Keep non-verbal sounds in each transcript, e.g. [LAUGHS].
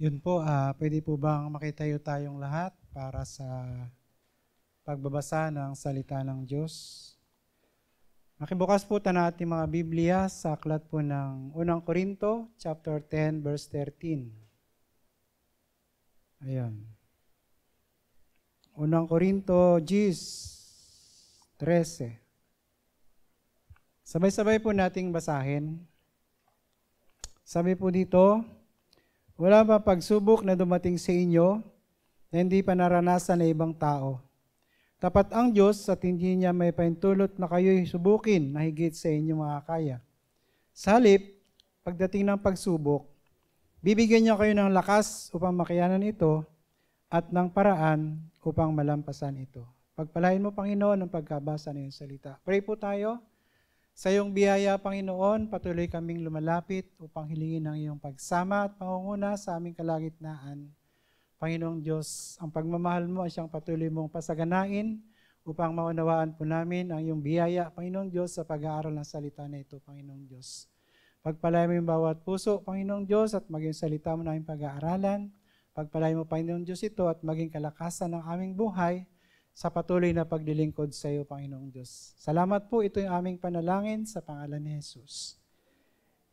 Yun po, uh, pwede po bang makitayo tayong lahat para sa pagbabasa ng salita ng Diyos? Makibukas po tayo natin mga Biblia sa aklat po ng Unang Korinto, chapter 10, verse 13. Ayan. Unang Korinto, Gis, 13. Sabay-sabay po nating basahin. Sabi po dito, wala pa pagsubok na dumating sa inyo na hindi pa naranasan ng ibang tao? Tapat ang Diyos sa hindi niya may paintulot na kayo'y subukin na higit sa inyong makakaya. Sa halip, pagdating ng pagsubok, bibigyan niya kayo ng lakas upang makayanan ito at ng paraan upang malampasan ito. Pagpalain mo, Panginoon, ang pagkabasa ng salita. Pray po tayo. Sa iyong biyaya, Panginoon, patuloy kaming lumalapit upang hilingin ang iyong pagsama at pangunguna sa aming kalagitnaan. Panginoong Diyos, ang pagmamahal mo ay siyang patuloy mong pasaganain upang maunawaan po namin ang iyong biyaya, Panginoong Diyos, sa pag-aaral ng salita na ito, Panginoong Diyos. Pagpalay mo yung bawat puso, Panginoong Diyos, at maging salita mo na aming pag-aaralan. Pagpalay mo, Panginoong Diyos, ito at maging kalakasan ng aming buhay sa patuloy na paglilingkod sa iyo, Panginoong Diyos. Salamat po, ito yung aming panalangin sa pangalan ni Jesus.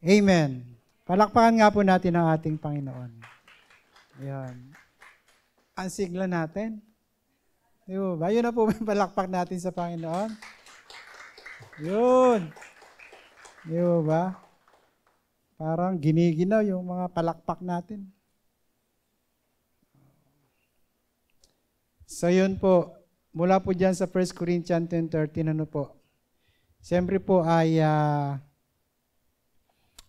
Amen. Palakpakan nga po natin ang ating Panginoon. Ayan. Ang sigla natin. Di ba? Yun na po [LAUGHS] yung palakpak natin sa Panginoon. Yun. Di ba? Parang giniginaw yung mga palakpak natin. So yun po, mula po dyan sa 1 Corinthians 10.13, ano po? Siyempre po ay uh,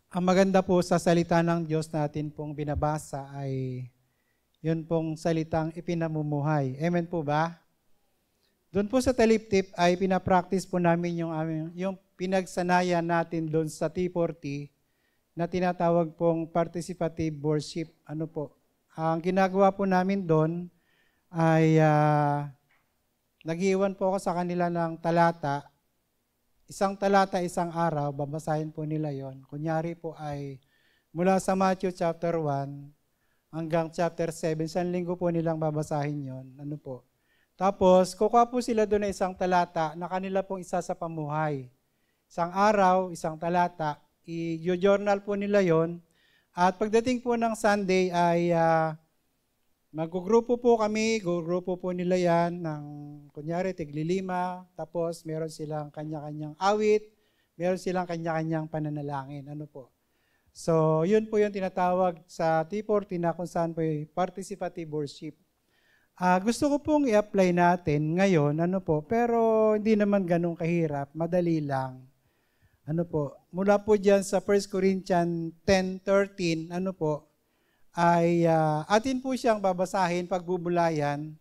ang maganda po sa salita ng Diyos natin pong binabasa ay yun pong salitang ipinamumuhay. Amen po ba? Doon po sa taliptip ay pinapractice po namin yung, yung pinagsanayan natin doon sa T40 na tinatawag pong participative worship. Ano po? Ang ginagawa po namin doon ay uh, Nagiiwan po ako sa kanila ng talata. Isang talata, isang araw, babasahin po nila yon. Kunyari po ay mula sa Matthew chapter 1 hanggang chapter 7, isang linggo po nilang babasahin yon. Ano po? Tapos, kukuha po sila doon ng isang talata na kanila pong isa sa pamuhay. Isang araw, isang talata, i-journal po nila yon. At pagdating po ng Sunday ay uh, Maggugrupo po kami, gugrupo po nila yan ng kunyari tiglilima, tapos meron silang kanya-kanyang awit, meron silang kanya-kanyang pananalangin. Ano po? So, yun po yung tinatawag sa T14 na kung saan po yung participative worship. Uh, gusto ko pong i-apply natin ngayon, ano po, pero hindi naman ganun kahirap, madali lang. Ano po, mula po dyan sa 1 Corinthians 10.13, ano po, ay uh, ah, atin po siyang babasahin, pagbubulayan.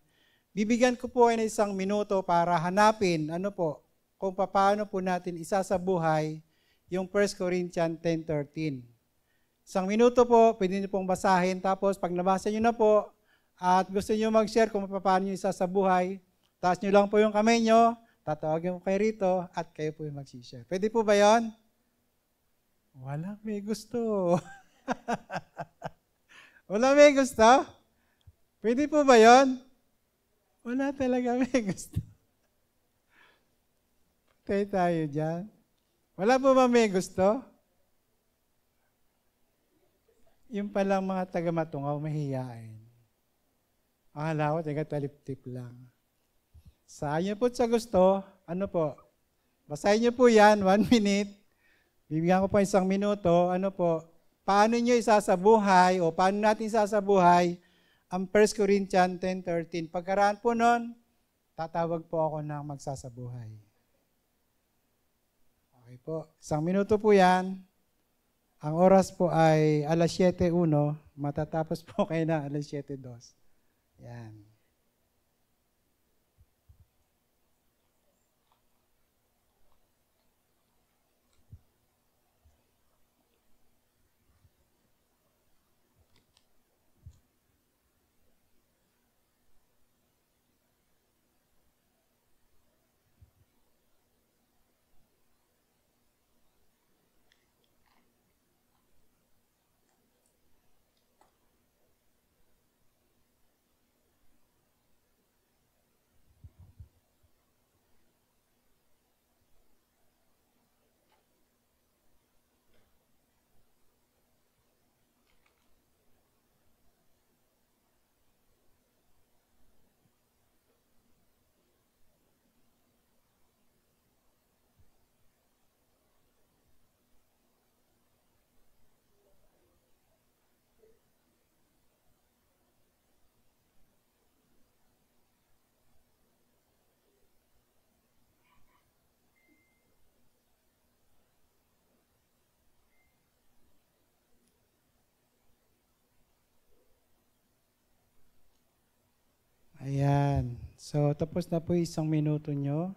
Bibigyan ko po ay isang minuto para hanapin ano po, kung paano po natin isa sa buhay yung 1 Corinthians 10.13. Isang minuto po, pwede niyo pong basahin. Tapos pag nabasa niyo na po at gusto niyo mag-share kung paano niyo isa sa buhay, taas niyo lang po yung kamay niyo, tatawagin ko kayo rito at kayo po yung mag-share. Pwede po ba yon? Walang may gusto. [LAUGHS] Wala may gusto? Pwede po ba yon? Wala talaga may [LAUGHS] gusto. Patay tayo dyan. Wala po ba may gusto? Yung palang mga taga-matungaw, mahihiyain. Ang halawa, taga-talip-tip lang. Saan niyo po sa gusto, ano po, basahin niyo po yan, one minute. Bibigyan ko pa isang minuto, ano po, paano nyo isasabuhay o paano natin isasabuhay ang 1 Corinthians 10.13. Pagkaraan po nun, tatawag po ako ng magsasabuhay. Okay po. Isang minuto po yan. Ang oras po ay alas 7.1. Matatapos po [LAUGHS] kayo na alas 7.2. Yan. So, tapos na po isang minuto nyo.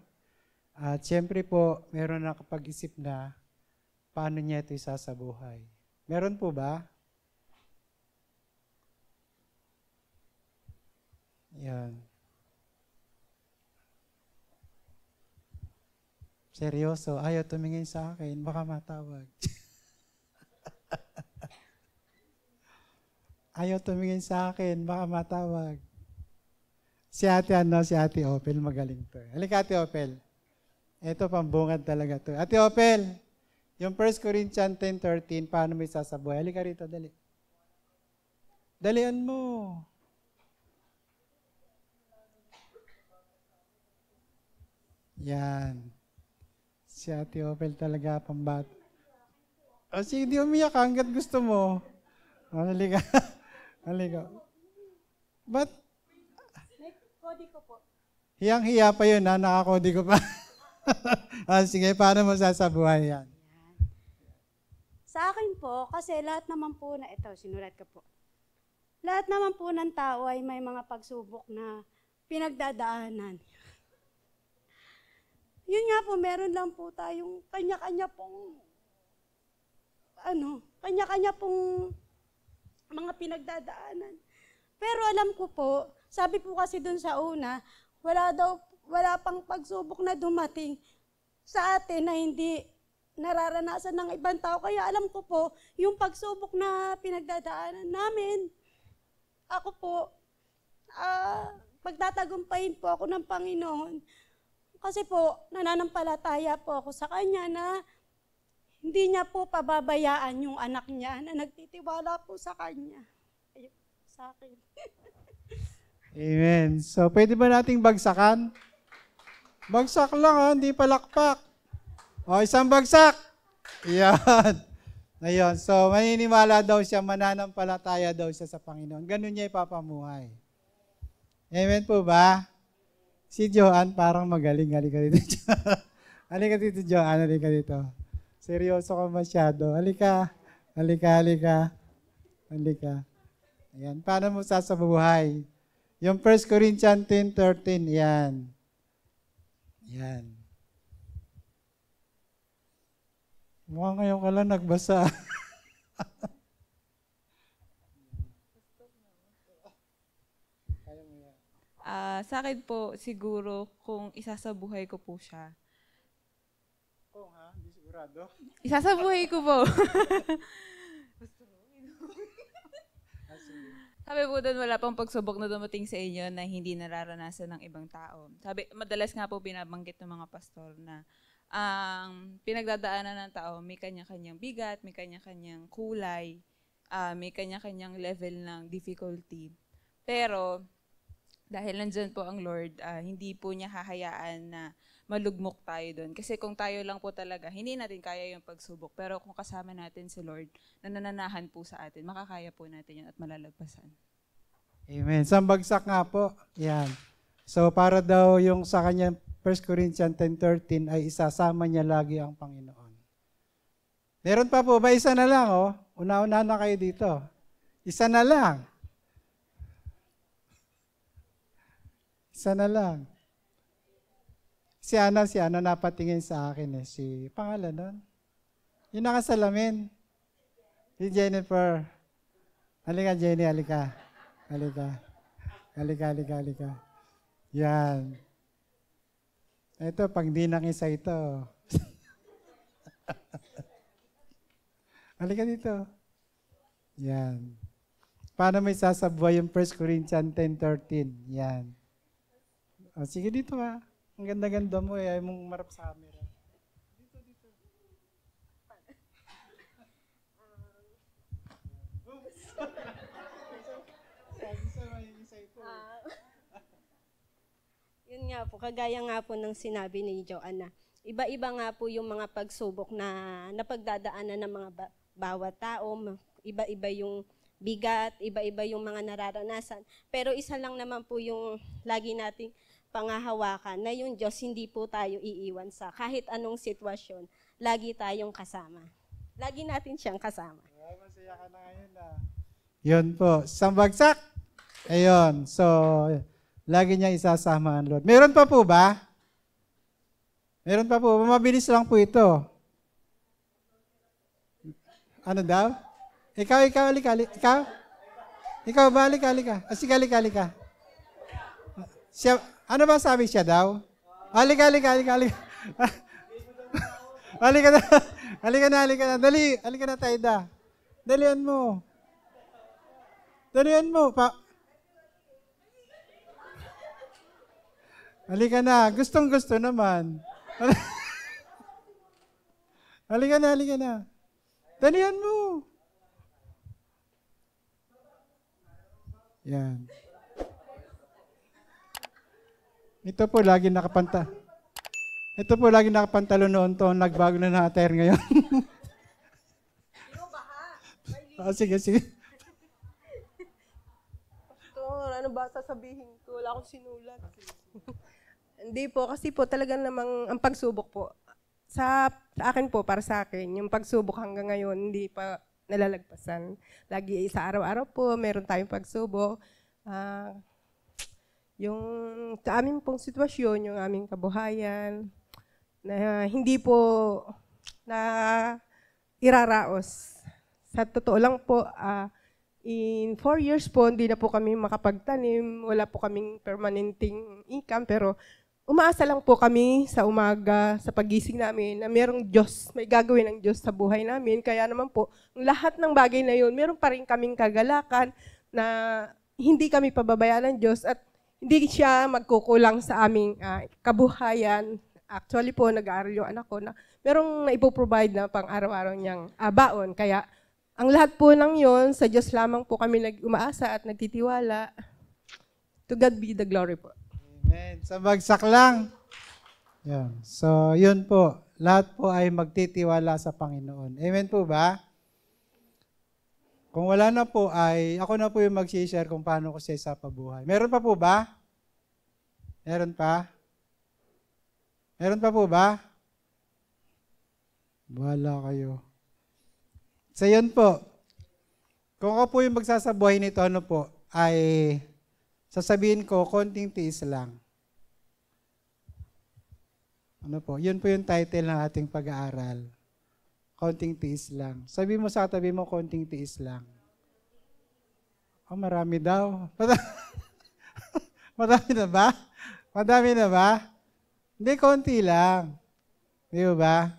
At siyempre po, meron na kapag isip na paano niya ito isa sa buhay. Meron po ba? Yan. Seryoso, ayaw tumingin sa akin, baka matawag. [LAUGHS] ayaw tumingin sa akin, baka matawag. Si Ate ano, si Ate Opel, magaling to. Halika Ate Opel. Ito pambungad talaga to. Ate Opel, yung 1 Corinthians 10.13, paano may sasabuhay? Halika rito, dali. Dalian mo. Yan. Si Ate Opel talaga pambat. O oh, sige, di umiyak hanggat gusto mo. Halika. [LAUGHS] Halika. But Nakakodi ko po. Hiyang-hiya pa yun, ha? Nakakodi ko pa. [LAUGHS] ah, sige, paano mo sasabuhay yan? Sa akin po, kasi lahat naman po na, ito, sinulat ko po. Lahat naman po ng tao ay may mga pagsubok na pinagdadaanan. Yun nga po, meron lang po tayong kanya-kanya pong, ano, kanya-kanya pong mga pinagdadaanan. Pero alam ko po, sabi po kasi dun sa una, wala daw, wala pang pagsubok na dumating sa atin na hindi nararanasan ng ibang tao. Kaya alam ko po, yung pagsubok na pinagdadaanan namin, ako po, uh, ah, pagtatagumpayin po ako ng Panginoon. Kasi po, nananampalataya po ako sa Kanya na hindi niya po pababayaan yung anak niya na nagtitiwala po sa Kanya. Ayun, sa akin. [LAUGHS] Amen. So, pwede ba nating bagsakan? Bagsak lang, ha? Ah. hindi palakpak. O, isang bagsak. Yan. Ngayon, [LAUGHS] so maniniwala daw siya, mananampalataya daw siya sa Panginoon. Ganun niya ipapamuhay. Amen po ba? Si Joan parang magaling. Halika dito. [LAUGHS] halika dito, Joan. Halika dito. Seryoso ka masyado. Halika. Halika, halika. Halika. Ayan. Paano mo sasabuhay? Yung 1 Corinthians 10.13, yan. Yan. Mukha ngayon ka lang nagbasa. uh, [LAUGHS] sa akin po, siguro, kung isasabuhay ko po siya. Kung ha? Hindi sigurado? Isasabuhay ko po. [LAUGHS] Sabi po doon, wala pong pagsubok na dumating sa inyo na hindi nararanasan ng ibang tao. Sabi, madalas nga po binabanggit ng mga pastor na ang um, pinagdadaanan ng tao may kanya-kanyang bigat, may kanya-kanyang kulay, uh, may kanya-kanyang level ng difficulty. Pero dahil nandyan po ang Lord, uh, hindi po niya hahayaan na malugmok tayo doon. Kasi kung tayo lang po talaga, hindi natin kaya yung pagsubok. Pero kung kasama natin si Lord, na nananahan po sa atin, makakaya po natin yan at malalagpasan. Amen. Sambagsak nga po. Yan. So para daw yung sa kanya 1 Corinthians 10.13 ay isasama niya lagi ang Panginoon. Meron pa po ba? Isa na lang, oh. Una-una na kayo dito. Isa na lang. Isa na lang si Ana, si Ana napatingin sa akin eh. Si, pangalan nun? Yung nakasalamin. Si Jennifer. Halika, Jenny, halika. Halika. Halika, halika, halika. Yan. Ito, pag di isa ito. [LAUGHS] halika dito. Yan. Paano may sasabuhay yung 1 Corinthians 10.13? Yan. O, sige dito ha. Ang ganda-ganda mo eh. Ayaw mong marap sa camera. Yun nga po, kagaya nga po ng sinabi ni Joanna. Iba-iba nga po yung mga pagsubok na napagdadaanan ng mga ba- bawat tao. Iba-iba yung bigat, iba-iba yung mga nararanasan. Pero isa lang naman po yung lagi nating pangahawakan na yung Diyos hindi po tayo iiwan sa kahit anong sitwasyon. Lagi tayong kasama. Lagi natin siyang kasama. Ay, masaya ka na ngayon na. Ah. Yun po. bagsak. Ayun. So, lagi niya isasama ang Lord. Meron pa po ba? Meron pa po. Mabilis lang po ito. Ano daw? Ikaw, ikaw, alika, alika. Ikaw? Ikaw ba? Alika, alika. Ah, sige, alika, alika. Siya, ano ba sabi siya daw? Halika, halika, halika, halika. [LAUGHS] halika na. Halika na, halika na. Dali, halika na, Taida. Dalian mo. Dalian mo. Pa halika na. Gustong gusto naman. [LAUGHS] halika na, halika na. Dalian mo. Yan. Ito po, lagi nakapanta. Ito po, lagi nakapantalo noon to. Nagbago na ng attire ngayon. ah, sige, sige. Pastor, ano ba sasabihin ko? Wala akong sinulat. Hindi po, kasi po talaga namang ang pagsubok po. Sa, sa akin po, para sa akin, yung pagsubok hanggang ngayon, hindi pa nalalagpasan. Lagi sa araw-araw po, meron tayong pagsubok. Uh, yung sa amin pong sitwasyon, yung aming kabuhayan, na hindi po na iraraos. Sa totoo lang po, uh, in four years po, hindi na po kami makapagtanim, wala po kaming permanenting income, pero umaasa lang po kami sa umaga, sa pagising namin, na merong Diyos, may gagawin ng Diyos sa buhay namin. Kaya naman po, lahat ng bagay na yun, meron pa rin kaming kagalakan na hindi kami pababayaan ng Diyos at hindi siya magkukulang sa aming uh, kabuhayan. Actually po, nag-aaral yung anak ko na merong naipoprovide na pang araw-araw niyang uh, baon. Kaya ang lahat po ng yon sa Diyos lamang po kami nag-umaasa at nagtitiwala. To God be the glory po. Amen. Sa bagsak lang. Yan. So, yun po. Lahat po ay magtitiwala sa Panginoon. Amen po ba? Kung wala na po ay ako na po yung mag-share kung paano ko siya sa pabuhay. Meron pa po ba? Meron pa? Meron pa po ba? Wala kayo. So yun po. Kung ako po yung magsasabuhay nito, ano po, ay sasabihin ko, konting tiis lang. Ano po, yun po yung title ng ating pag-aaral. Konting tiis lang. Sabi mo sa tabi mo, konting tiis lang. Oh, marami daw. [LAUGHS] Madami na ba? Madami na ba? Hindi, konti lang. Di ba?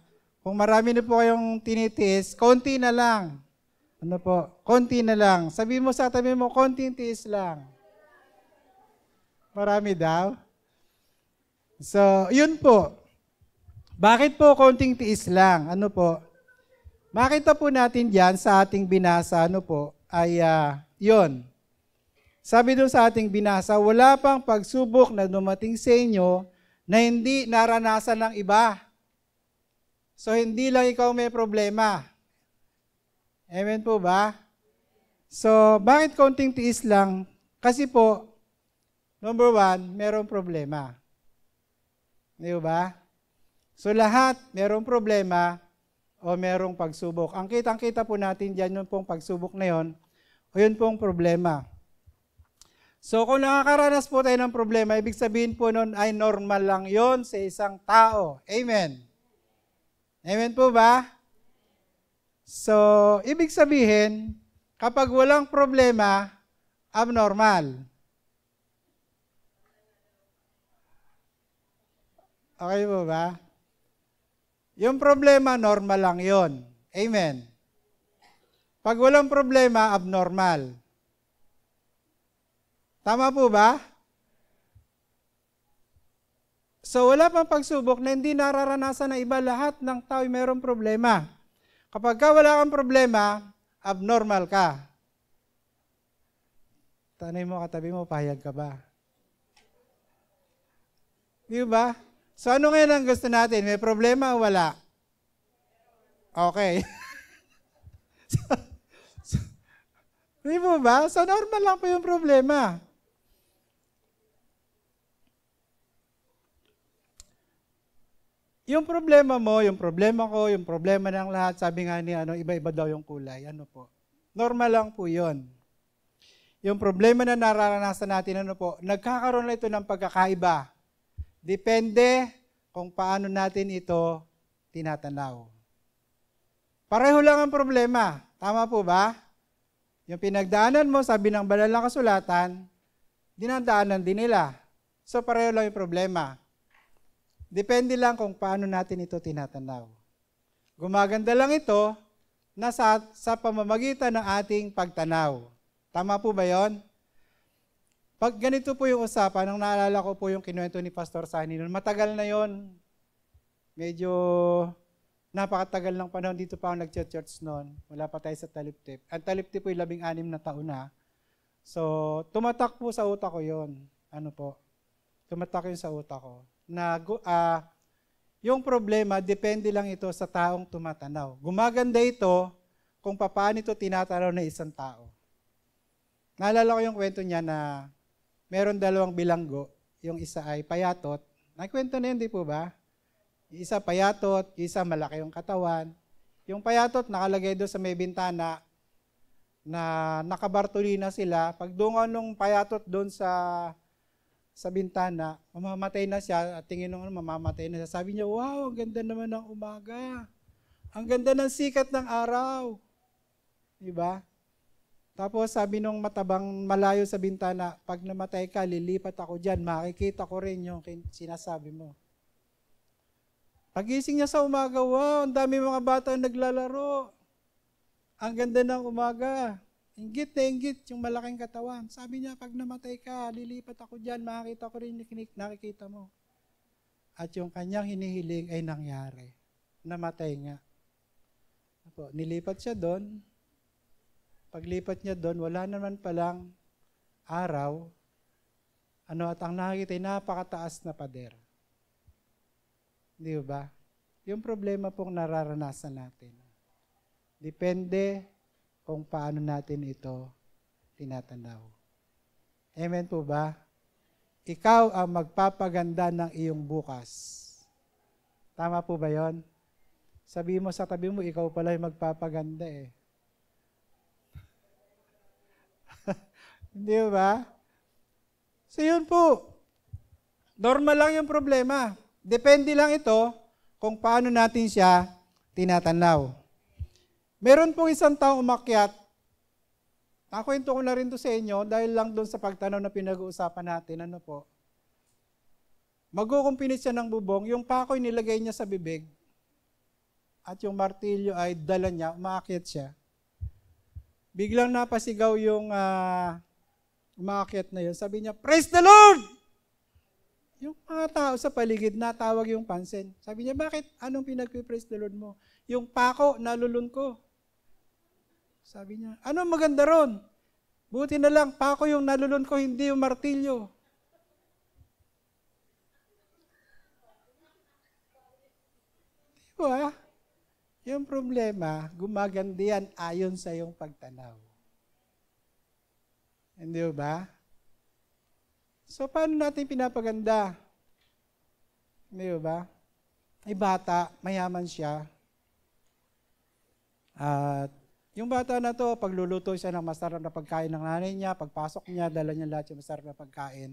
Kung marami na po kayong tinitiis, konti na lang. Ano po? Konti na lang. Sabi mo sa tabi mo, konting tiis lang. Marami daw. So, yun po. Bakit po konting tiis lang? Ano po? Makita po natin diyan sa ating binasa, ano po, ay uh, ah, yon. Sabi doon sa ating binasa, wala pang pagsubok na dumating sa inyo na hindi naranasan ng iba. So, hindi lang ikaw may problema. Amen po ba? So, bakit konting tiis lang? Kasi po, number one, merong problema. Di ba? So, lahat merong problema, o merong pagsubok. Ang kitang-kita po natin dyan yung pong pagsubok na yon o yun pong problema. So kung nakakaranas po tayo ng problema, ibig sabihin po nun ay normal lang yon sa isang tao. Amen. Amen po ba? So, ibig sabihin, kapag walang problema, abnormal. Okay po ba? Yung problema, normal lang yon. Amen. Pag walang problema, abnormal. Tama po ba? So wala pang pagsubok na hindi nararanasan ng iba lahat ng tao ay mayroong problema. Kapag ka wala kang problema, abnormal ka. Tanay mo katabi mo, pahayag ka ba? Di ba? So ano ngayon ang gusto natin? May problema o wala? Okay. [LAUGHS] so, so, di mo ba? So normal lang po yung problema. Yung problema mo, yung problema ko, yung problema ng lahat, sabi nga ni ano, iba-iba daw yung kulay. Ano po? Normal lang po yun. Yung problema na nararanasan natin, ano po, nagkakaroon na ito ng pagkakaiba Depende kung paano natin ito tinatanaw. Pareho lang ang problema. Tama po ba? Yung pinagdaanan mo, sabi ng banal na kasulatan, dinadaanan din nila. So pareho lang yung problema. Depende lang kung paano natin ito tinatanaw. Gumaganda lang ito na sa, sa pamamagitan ng ating pagtanaw. Tama po ba yon? Pag ganito po yung usapan, nang naalala ko po yung kinuwento ni Pastor Sunny noon, matagal na yon. Medyo napakatagal ng panahon dito pa ako nag-church noon. Wala pa tayo sa taliptip. Ang taliptip po yung labing anim na taon na. So, tumatak po sa utak ko yon. Ano po? Tumatak yun sa utak ko. Na, uh, yung problema, depende lang ito sa taong tumatanaw. Gumaganda ito kung paano ito tinatanaw na isang tao. Naalala ko yung kwento niya na meron dalawang bilanggo. Yung isa ay payatot. Nakwento na yun, di po ba? isa payatot, yung isa malaki yung katawan. Yung payatot nakalagay doon sa may bintana na nakabartolina sila. Pag dungaw nung payatot doon sa sa bintana, mamamatay na siya at tingin nung ano, mamamatay na siya. Sabi niya, wow, ang ganda naman ng umaga. Ang ganda ng sikat ng araw. Diba? Tapos sabi nung matabang malayo sa bintana, pag namatay ka, lilipat ako dyan, makikita ko rin yung sinasabi mo. Pagising niya sa umaga, wow, ang dami mga bata naglalaro. Ang ganda ng umaga. Ingit na ingit yung malaking katawan. Sabi niya, pag namatay ka, lilipat ako dyan, makikita ko rin yung nakikita mo. At yung kanyang hinihiling ay nangyari. Namatay nga. Apo, nilipat siya doon, Paglipat niya doon, wala naman palang araw. Ano, at ang nakikita ay napakataas na pader. Di ba? Yung problema pong nararanasan natin. Depende kung paano natin ito tinatanaw. Amen po ba? Ikaw ang magpapaganda ng iyong bukas. Tama po ba yon? Sabi mo sa tabi mo, ikaw pala yung magpapaganda eh. Hindi ba? So yun po. Normal lang yung problema. Depende lang ito kung paano natin siya tinatanaw. Meron pong isang taong umakyat. Nakakwento ko na rin to sa inyo dahil lang doon sa pagtanaw na pinag-uusapan natin. Ano po? Magkukumpinis siya ng bubong. Yung pakoy nilagay niya sa bibig at yung martilyo ay dala niya, umakyat siya. Biglang napasigaw yung uh, umakyat na yun, sabi niya, Praise the Lord! Yung mga tao sa paligid, natawag yung pansin. Sabi niya, bakit? Anong pinagpipraise the Lord mo? Yung pako, nalulun ko. Sabi niya, ano maganda ron? Buti na lang, pako yung nalulun ko, hindi yung martilyo. Di Yung problema, gumagandian ayon sa iyong pagtanaw. Hindi ba? So, paano natin pinapaganda? Hindi ba? Ay bata, mayaman siya. At yung bata na to, pagluluto siya ng masarap na pagkain ng nanay niya, pagpasok niya, dala niya lahat yung masarap na pagkain.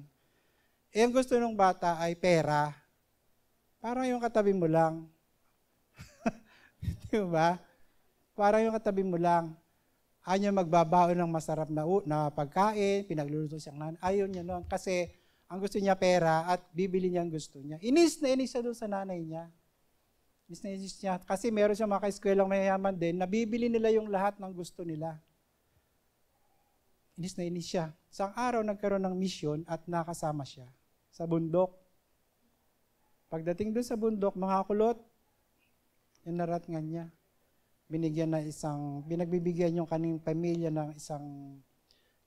Eh, ang gusto ng bata ay pera. Parang yung katabi mo lang. [LAUGHS] Di ba? Parang yung katabi mo lang. Ayaw magbabaon ng masarap na, na pagkain, pinagluluto siyang nanay. Ayaw niya noon kasi ang gusto niya pera at bibili niya ang gusto niya. Inis na inis siya doon sa nanay niya. Inis na inis niya. Kasi meron siya mga kaeskwelang mayayaman din, nabibili nila yung lahat ng gusto nila. Inis na inis siya. Sa araw nagkaroon ng misyon at nakasama siya sa bundok. Pagdating doon sa bundok, mga kulot, inaratngan niya binigyan na isang, binagbibigyan yung kaning pamilya ng isang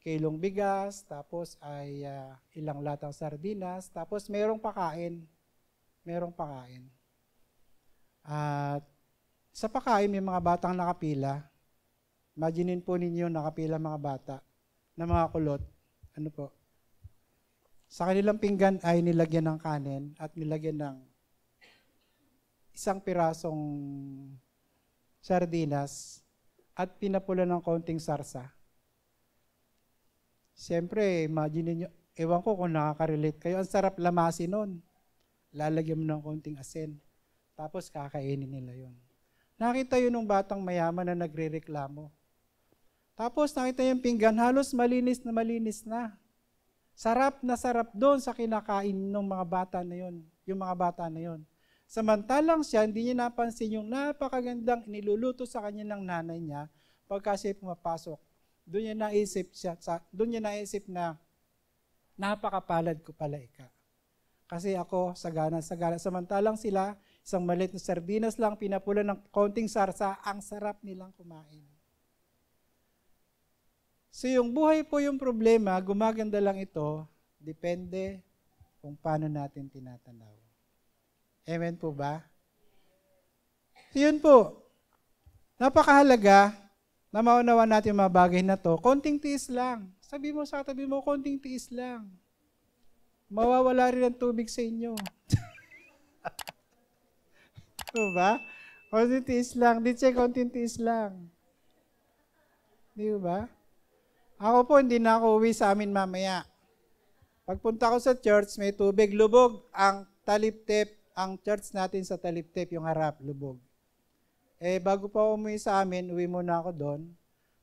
kilong bigas, tapos ay uh, ilang latang sardinas, tapos mayroong pakain. Mayroong pakain. At sa pakain, may mga batang nakapila. Imaginin po ninyo, nakapila mga bata na mga kulot. Ano po? Sa kanilang pinggan ay nilagyan ng kanin at nilagyan ng isang pirasong sardinas at pinapula ng konting sarsa. Siyempre, imagine niyo, ewan ko kung nakaka-relate kayo, ang sarap lamasin nun. Lalagyan mo ng konting asin. Tapos kakainin nila yon. Nakita yun ng batang mayaman na nagre-reklamo. Tapos nakita yung pinggan, halos malinis na malinis na. Sarap na sarap doon sa kinakain ng mga bata na yon, yung mga bata na yon. Samantalang siya, hindi niya napansin yung napakagandang niluluto sa kanya ng nanay niya pagka siya pumapasok. Doon niya naisip, siya, sa, doon niya naisip na napakapalad ko pala ika. Kasi ako, sagana, sagana. Samantalang sila, isang malit na sardinas lang, pinapula ng konting sarsa, ang sarap nilang kumain. So yung buhay po yung problema, gumaganda lang ito, depende kung paano natin tinatanaw. Amen po ba? Yun po. Napakahalaga na maunawa natin mga bagay na to. Konting tiis lang. Sabi mo sa katabi mo, konting tiis lang. Mawawala rin ang tubig sa inyo. [LAUGHS] Di ba? Konting tiis lang. Di siya konting tiis lang. Di ba? Ako po, hindi na ako uwi sa amin mamaya. Pagpunta ko sa church, may tubig lubog ang taliptip ang church natin sa taliptip, yung harap, lubog. Eh, bago pa umuwi sa amin, uwi muna ako doon.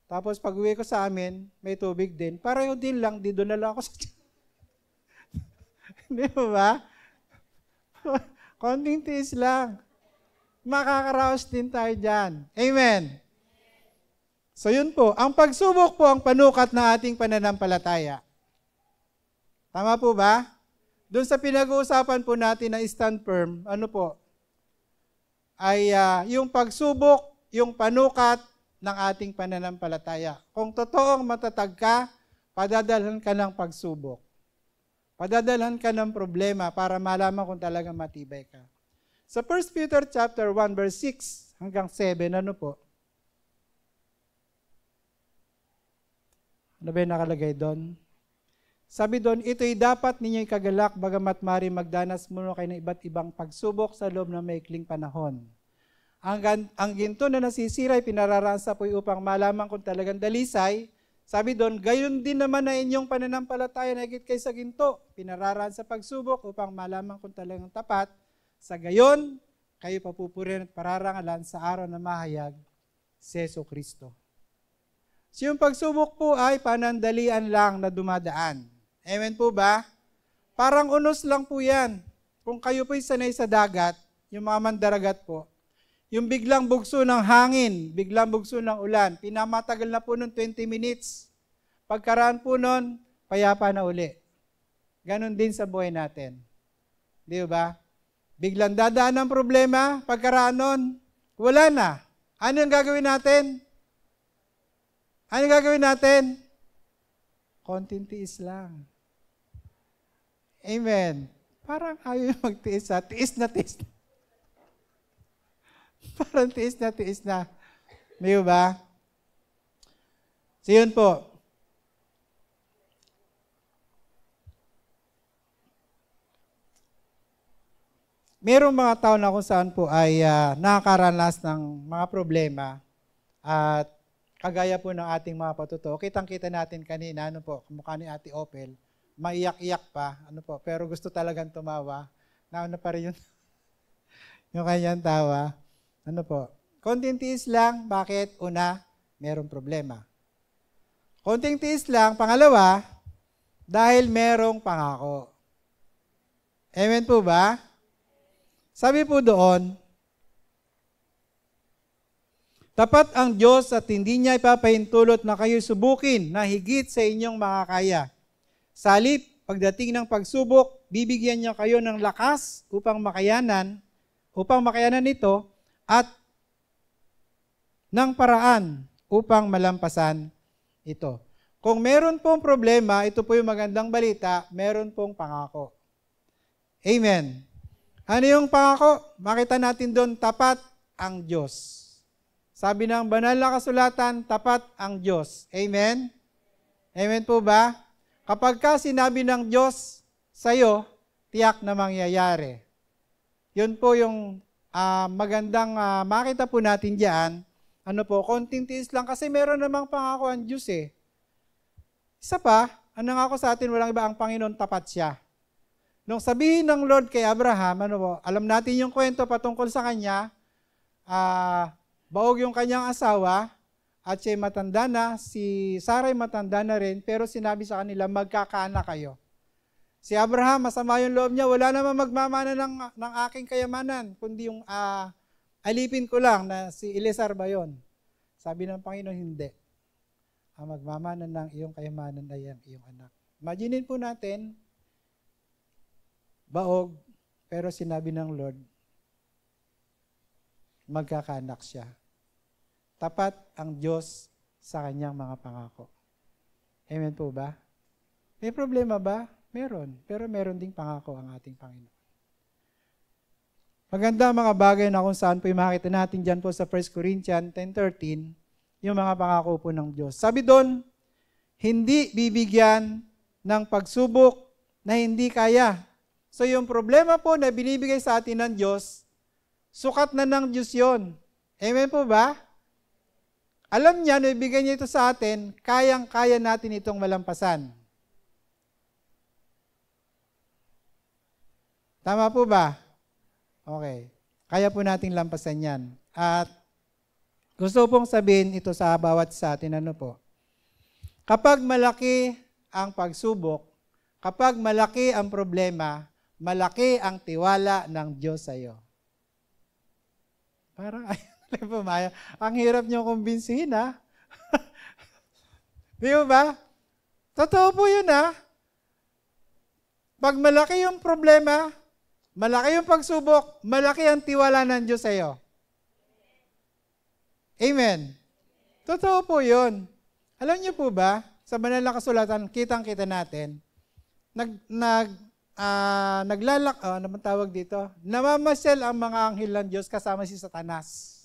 Tapos pag uwi ko sa amin, may tubig din. Para yun din lang, di doon na lang ako sa church. [LAUGHS] Di ba? [LAUGHS] Konting tiis lang. Makakaraos din tayo dyan. Amen. So yun po, ang pagsubok po ang panukat na ating pananampalataya. Tama po ba? Doon sa pinag-uusapan po natin na stand firm, ano po, ay uh, yung pagsubok, yung panukat ng ating pananampalataya. Kung totoong matatag ka, padadalhan ka ng pagsubok. Padadalhan ka ng problema para malaman kung talaga matibay ka. Sa 1 Peter chapter 1 verse 6 hanggang 7, ano po? Ano ba yung nakalagay doon? Sabi doon, ito'y dapat ninyo'y kagalak bagamat mari magdanas muna kayo ng iba't ibang pagsubok sa loob ng maikling panahon. Ang, ang ginto na nasisira ay pinararaan sa upang malaman kung talagang dalisay. Sabi doon, gayon din naman na inyong pananampalataya na higit kay sa ginto, pinararansa sa pagsubok upang malaman kung talagang tapat. Sa gayon, kayo papupurin at pararangalan sa araw na mahayag si Yeso Kristo. So yung pagsubok po ay panandalian lang na dumadaan. Amen po ba? Parang unos lang po yan. Kung kayo po'y sanay sa dagat, yung mga mandaragat po, yung biglang bugso ng hangin, biglang bugso ng ulan, pinamatagal na po nun 20 minutes. Pagkaraan po nun, payapa na uli. Ganon din sa buhay natin. Di ba? Biglang dadaan ng problema, pagkaraan nun, wala na. Ano yung gagawin natin? Ano yung gagawin natin? konting tiis lang. Amen. Parang ayaw yung magtiis ha. Tiis na tiis [LAUGHS] Parang tiis na tiis na. May ba? So yun po. Merong mga tao na kung saan po ay uh, nakakaranas ng mga problema at kagaya po ng ating mga patuto, kitang-kita natin kanina, ano po, mukha ni Ate Opel, maiyak-iyak pa, ano po, pero gusto talagang tumawa. Nauna pa rin yun. [LAUGHS] yung kanyang tawa. Ano po, konting tiis lang, bakit? Una, merong problema. Konting tiis lang, pangalawa, dahil merong pangako. Amen po ba? Sabi po doon, Tapat ang Diyos at hindi niya ipapahintulot na kayo subukin na higit sa inyong makakaya. Salip, pagdating ng pagsubok, bibigyan niya kayo ng lakas upang makayanan, upang makayanan ito at ng paraan upang malampasan ito. Kung meron pong problema, ito po yung magandang balita, meron pong pangako. Amen. Ano yung pangako? Makita natin doon, tapat ang Diyos. Sabi ng banal na kasulatan, tapat ang Diyos. Amen? Amen po ba? Kapag ka sinabi ng Diyos sa iyo, tiyak na mangyayari. Yun po yung uh, magandang uh, makita po natin diyan. Ano po, konting tiis lang kasi meron namang pangako ang Diyos eh. Isa pa, ang nangako sa atin, walang iba ang Panginoon, tapat siya. Nung sabihin ng Lord kay Abraham, ano po, alam natin yung kwento patungkol sa kanya, uh, Baog yung kanyang asawa at siya'y matanda na, si Sara'y matanda na rin, pero sinabi sa kanila, magkakaanak kayo. Si Abraham, masama yung loob niya, wala namang magmamana ng, ng aking kayamanan, kundi yung uh, alipin ko lang na si Elezar ba yun? Sabi ng Panginoon, hindi. Ang magmamana ng iyong kayamanan ay ang iyong anak. Imaginin po natin, baog, pero sinabi ng Lord, magkakaanak siya. Tapat ang Diyos sa kanyang mga pangako. Amen po ba? May problema ba? Meron. Pero meron ding pangako ang ating Panginoon. Maganda mga bagay na kung saan po makita natin dyan po sa 1 Corinthians 10.13, yung mga pangako po ng Diyos. Sabi doon, hindi bibigyan ng pagsubok na hindi kaya. So yung problema po na binibigay sa atin ng Diyos, sukat na ng Diyos yon. Amen po ba? Alam niya na ibigay niya ito sa atin, kayang-kaya natin itong malampasan. Tama po ba? Okay. Kaya po nating lampasan yan. At gusto pong sabihin ito sa bawat sa atin, ano po? Kapag malaki ang pagsubok, kapag malaki ang problema, malaki ang tiwala ng Diyos sa iyo. Parang [LAUGHS] ayun. Pumaya. Ang hirap niyong kumbinsihin, ha? Ah. [LAUGHS] Di ba? Totoo po yun, ha? Ah. Pag malaki yung problema, malaki yung pagsubok, malaki ang tiwala ng Diyos sa iyo. Amen. Totoo po yun. Alam niyo po ba, sa banal na kasulatan, kitang-kita natin, nag, nag, uh, naglalak, oh, ano tawag dito, namamasyal ang mga anghel ng Diyos kasama si Satanas.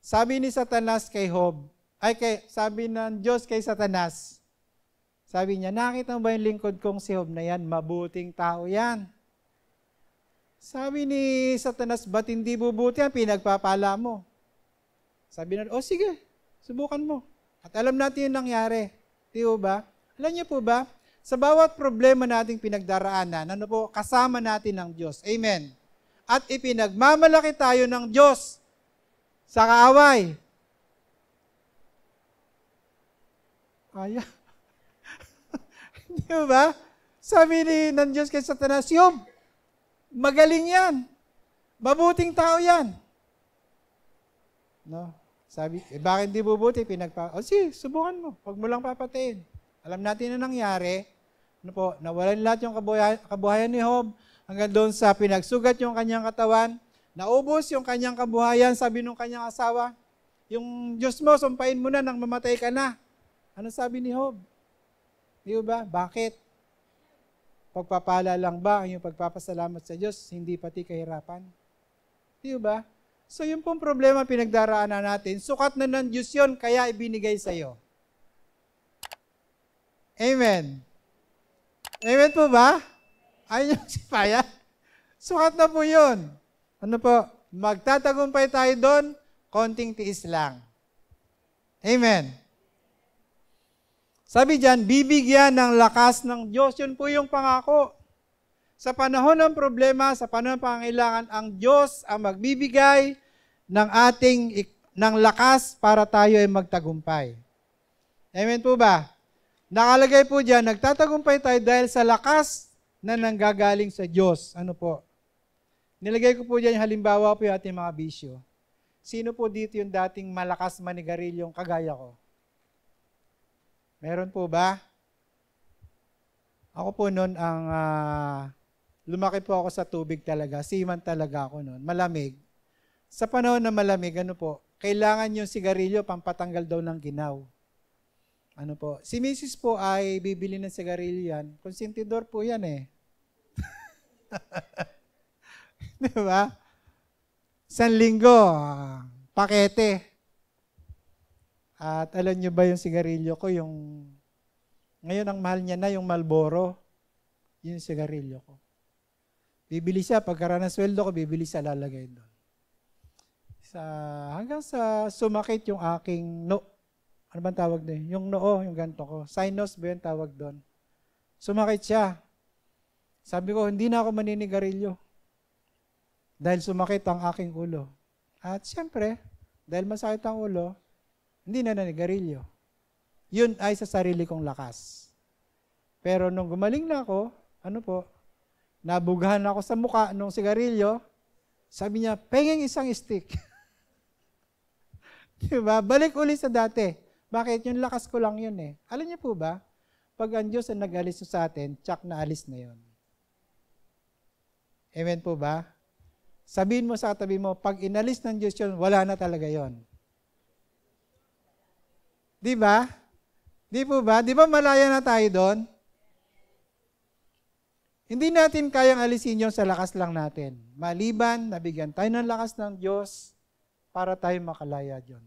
Sabi ni Satanas kay Hob, ay kay, sabi ng Diyos kay Satanas, sabi niya, nakita mo ba yung lingkod kong si Hob na yan? Mabuting tao yan. Sabi ni Satanas, ba't hindi bubuti ang Pinagpapala mo. Sabi na, oh sige, subukan mo. At alam natin yung nangyari. Di ba? Alam niyo po ba, sa bawat problema nating pinagdaraanan, ano po, kasama natin ng Diyos. Amen. At ipinagmamalaki tayo ng Diyos sa kaaway. Ayaw. [LAUGHS] Di ba? Sabi ni ng Diyos kay Satanas, Yob, magaling yan. Mabuting tao yan. No? Sabi, eh, bakit hindi bubuti? Pinagpa, oh, sige, subukan mo. Huwag mo lang papatayin. Alam natin na nangyari. Ano po, nawalan lahat yung kabuhayan, kabuhayan ni Hob hanggang doon sa pinagsugat yung kanyang katawan Naubos yung kanyang kabuhayan, sabi nung kanyang asawa, yung Diyos mo, sumpain mo na nang mamatay ka na. Ano sabi ni Job? Di ba? Bakit? Pagpapala lang ba yung pagpapasalamat sa Diyos, hindi pati kahirapan? Di ba? So yung pong problema pinagdaraanan natin, sukat na ng Diyos yun, kaya ibinigay sa iyo. Amen. Amen po ba? Ayun yung [LAUGHS] sipaya. Sukat na po yun. Ano po? Magtatagumpay tayo doon, konting tiis lang. Amen. Sabi diyan, bibigyan ng lakas ng Diyos. Yun po yung pangako. Sa panahon ng problema, sa panahon ng pangangailangan, ang Diyos ang magbibigay ng ating ng lakas para tayo ay magtagumpay. Amen po ba? Nakalagay po diyan, nagtatagumpay tayo dahil sa lakas na nanggagaling sa Diyos. Ano po? Nilagay ko po dyan yung halimbawa po yung ating mga bisyo. Sino po dito yung dating malakas manigarilyo kagaya ko? Meron po ba? Ako po noon ang uh, lumaki po ako sa tubig talaga. Seaman talaga ako noon. Malamig. Sa panahon na malamig, ano po, kailangan yung sigarilyo pampatanggal daw ng ginaw. Ano po? Si Mrs. po ay bibili ng sigarilyo yan. Konsentidor po yan eh. [LAUGHS] [LAUGHS] Di ba? San linggo, pakete. At alam nyo ba yung sigarilyo ko, yung... Ngayon ang mahal niya na, yung Malboro. Yun yung sigarilyo ko. Bibili siya, pagkaraan ng sweldo ko, bibili siya, lalagay doon. Sa, hanggang sa sumakit yung aking no, ano bang tawag doon? Yung noo, yung ganto ko. Sinus ba yung tawag doon? Sumakit siya. Sabi ko, hindi na ako maninigarilyo dahil sumakit ang aking ulo. At siyempre, dahil masakit ang ulo, hindi na nanigarilyo. Yun ay sa sarili kong lakas. Pero nung gumaling na ako, ano po, nabugahan ako sa muka nung sigarilyo, sabi niya, pengeng isang stick. [LAUGHS] diba? Balik uli sa dati. Bakit? Yung lakas ko lang yun eh. Alam niyo po ba, pag ang Diyos ang nag-alis sa atin, tsak na alis na yun. Amen po ba? Sabihin mo sa tabi mo, pag inalis ng Diyos yun, wala na talaga yon. Di ba? Di po ba? Di ba malaya na tayo doon? Hindi natin kayang alisin yon sa lakas lang natin. Maliban, nabigyan tayo ng lakas ng Diyos para tayo makalaya doon.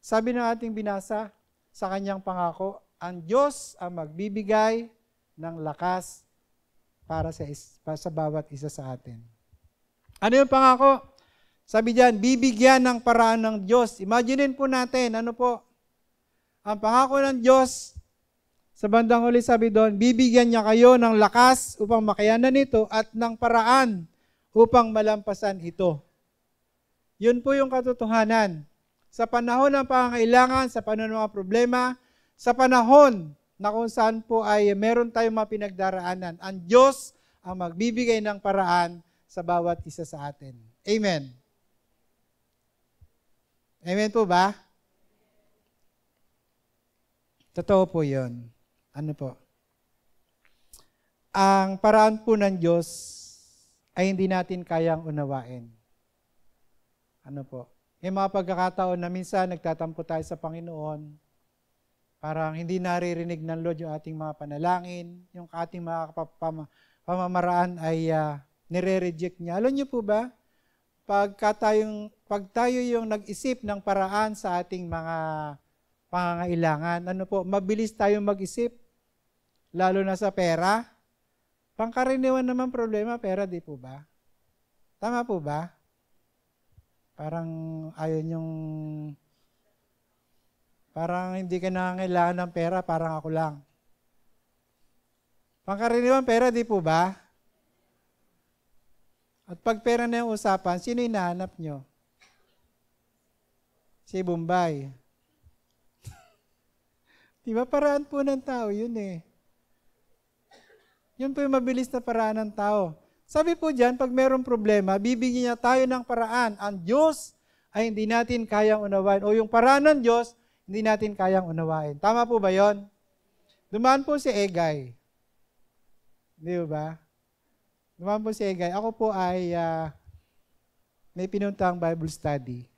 Sabi ng ating binasa sa kanyang pangako, ang Diyos ang magbibigay ng lakas para sa, para sa bawat isa sa atin. Ano yung pangako? Sabi diyan, bibigyan ng paraan ng Diyos. Imaginein po natin, ano po? Ang pangako ng Diyos, sa bandang huli sabi doon, bibigyan niya kayo ng lakas upang makayanan ito at ng paraan upang malampasan ito. Yun po yung katotohanan. Sa panahon ng pangangailangan, sa panahon ng mga problema, sa panahon na kung saan po ay meron tayong mapinagdaraanan, ang Diyos ang magbibigay ng paraan sa bawat isa sa atin. Amen. Amen po ba? Totoo po yun. Ano po? Ang paraan po ng Diyos ay hindi natin kayang unawain. Ano po? May mga pagkakataon na minsan nagtatampo tayo sa Panginoon, Parang hindi naririnig ng Lord yung ating mga panalangin, yung ating mga pamamaraan ay uh, nire-reject niya. Alam niyo po ba, pagka tayong, pag tayo yung nag-isip ng paraan sa ating mga pangangailangan, ano po, mabilis tayong mag-isip, lalo na sa pera. Pangkaraniwan naman problema, pera, di po ba? Tama po ba? Parang ayon yung, parang hindi ka nangangailangan ng pera, parang ako lang. Pangkaraniwan pera, di po ba? At pag pera na yung usapan, sino hinahanap nyo? Si Bombay. [LAUGHS] Di ba paraan po ng tao yun eh. Yun po yung mabilis na paraan ng tao. Sabi po dyan, pag mayroong problema, bibigyan niya tayo ng paraan. Ang Diyos ay hindi natin kayang unawain. O yung paraan ng Diyos, hindi natin kayang unawain. Tama po ba yon? Dumaan po si Egay. Di ba? Naman po si ako po ay uh, may pinuntang Bible study.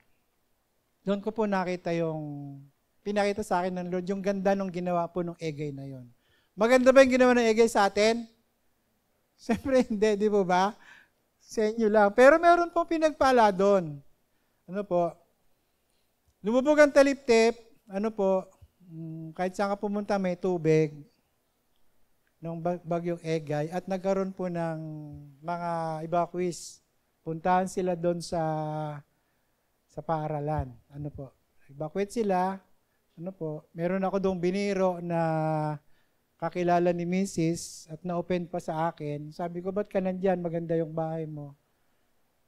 Doon ko po nakita yung, pinakita sa akin ng Lord, yung ganda ng ginawa po ng Egay na yon. Maganda ba yung ginawa ng Egay sa atin? [LAUGHS] Siyempre hindi, di po ba? Sa inyo lang. Pero meron po pinagpala doon. Ano po? Lumubog ang talip ano po, hmm, kahit saan ka pumunta may tubig, nung bagyong Egay at nagkaroon po ng mga evacuees. Puntahan sila doon sa sa paaralan. Ano po? Evacuate sila. Ano po? Meron ako doong biniro na kakilala ni Mrs. at na-open pa sa akin. Sabi ko, ba't ka nandyan? Maganda yung bahay mo.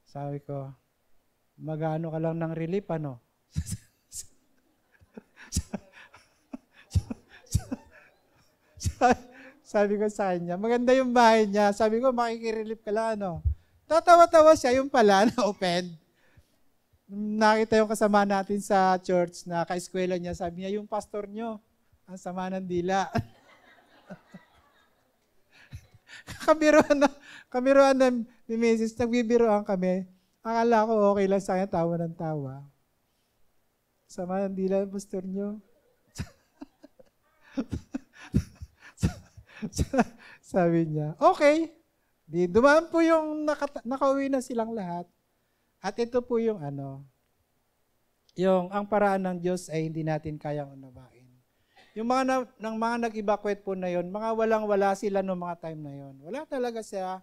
Sabi ko, mag-ano ka lang ng relief, ano? [LAUGHS] sabi, sabi ko sa kanya, maganda yung bahay niya. Sabi ko, makikirelief ka lang, ano. Tatawa-tawa siya, yung pala, [LAUGHS] na open Nakita yung kasama natin sa church na kaeskwela niya, sabi niya, yung pastor niyo, ang sama ng dila. [LAUGHS] kamiruan na, kamiruan na ni Mrs. Nagbibiroan kami. Akala ko okay lang sa akin, tawa ng tawa. Sama ng dila, pastor niyo. [LAUGHS] [LAUGHS] Sabi niya, okay. Di, dumaan po yung naka, nakauwi na silang lahat. At ito po yung ano, yung ang paraan ng Diyos ay hindi natin kayang unawain. Yung mga na, ng mga nag-evacuate po na yon, mga walang-wala sila noong mga time na yon. Wala talaga siya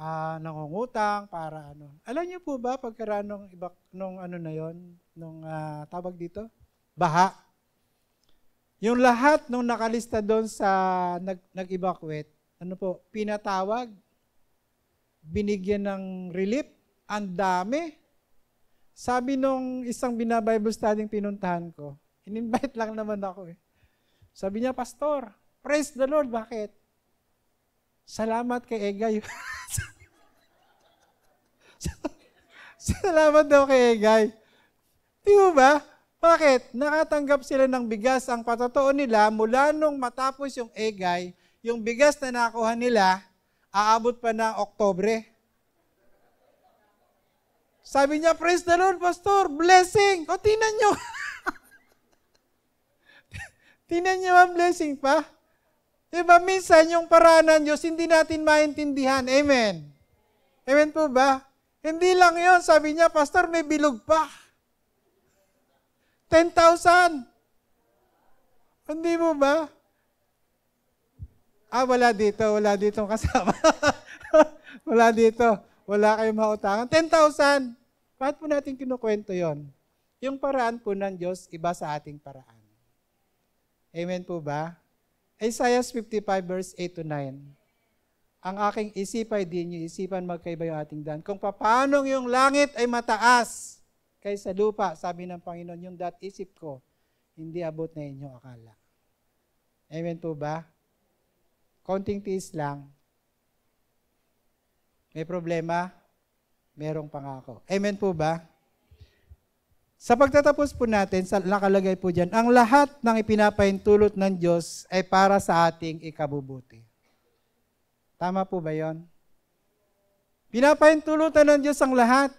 uh, nangungutang para ano. Alam niyo po ba pagkaraan nung, ibak, nung ano na yon, nung uh, tawag dito? Baha. Yung lahat nung nakalista doon sa nag, nag-evacuate, ano po, pinatawag, binigyan ng relief, ang dami. Sabi nung isang binabible study pinuntahan ko, in-invite lang naman ako eh. Sabi niya, Pastor, praise the Lord, bakit? Salamat kay Egay. [LAUGHS] Salamat daw kay Egay. Di ba? Bakit? Nakatanggap sila ng bigas ang patotoo nila mula nung matapos yung egay, yung bigas na nakuha nila, aabot pa ng Oktobre. Sabi niya, praise the Lord, Pastor, blessing. O, tinan nyo. [LAUGHS] tinan nyo ang blessing pa. Diba, minsan yung paraan ng Diyos, hindi natin maintindihan. Amen. Amen po ba? Hindi lang yon Sabi niya, Pastor, may bilog pa. 10,000. Hindi mo ba? Ah, wala dito. Wala dito kasama. [LAUGHS] wala dito. Wala kayong mautangan. 10,000. Bakit po natin kinukwento yon? Yung paraan po ng Diyos, iba sa ating paraan. Amen po ba? Isaiah 55 verse 8 to 9. Ang aking isip ay din niyo, isipan magkaiba yung ating daan. Kung paano yung langit ay mataas, kaysa lupa, sabi ng Panginoon, yung dat-isip ko, hindi abot na inyong akala. Amen po ba? Konting tiis lang. May problema? Merong pangako. Amen po ba? Sa pagtatapos po natin, sa nakalagay po dyan, ang lahat ng ipinapahintulot ng Diyos ay para sa ating ikabubuti. Tama po ba yon? Pinapahintulutan ng Diyos ang lahat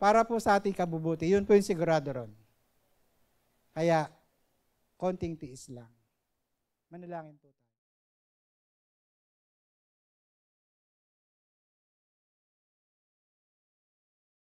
para po sa ating kabubuti. Yun po yung sigurado ron. Kaya, konting tiis lang. Manalangin po.